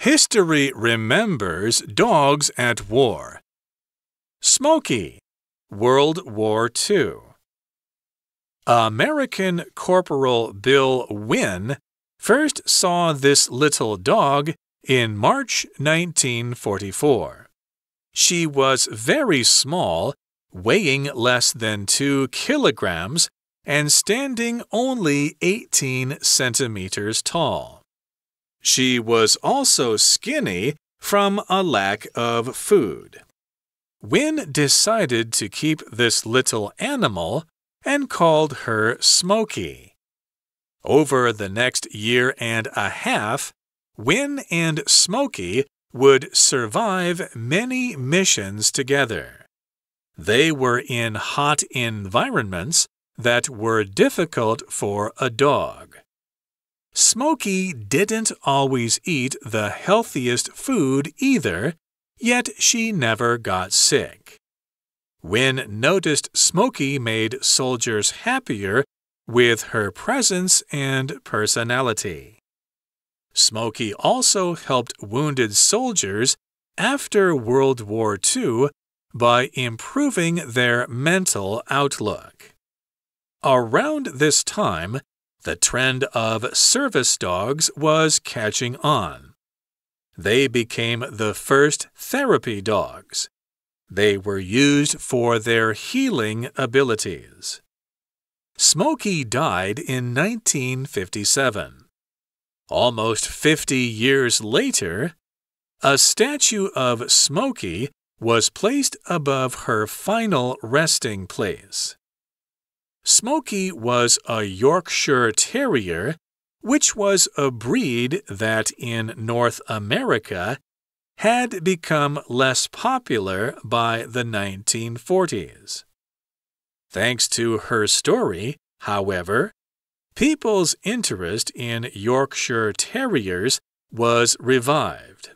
History remembers dogs at war. Smoky, World War II. American Corporal Bill Wynne first saw this little dog in March 1944. She was very small, weighing less than 2 kilograms and standing only 18 centimeters tall. She was also skinny from a lack of food. Wynne decided to keep this little animal and called her Smoky. Over the next year and a half, Wynne and Smoky would survive many missions together. They were in hot environments that were difficult for a dog. Smokey didn't always eat the healthiest food either, yet she never got sick. When noticed Smokey made soldiers happier with her presence and personality. Smokey also helped wounded soldiers after World War II by improving their mental outlook. Around this time, the trend of service dogs was catching on. They became the first therapy dogs. They were used for their healing abilities. Smokey died in 1957. Almost 50 years later, a statue of Smokey was placed above her final resting place. Smoky was a Yorkshire Terrier, which was a breed that in North America had become less popular by the 1940s. Thanks to her story, however, people's interest in Yorkshire Terriers was revived.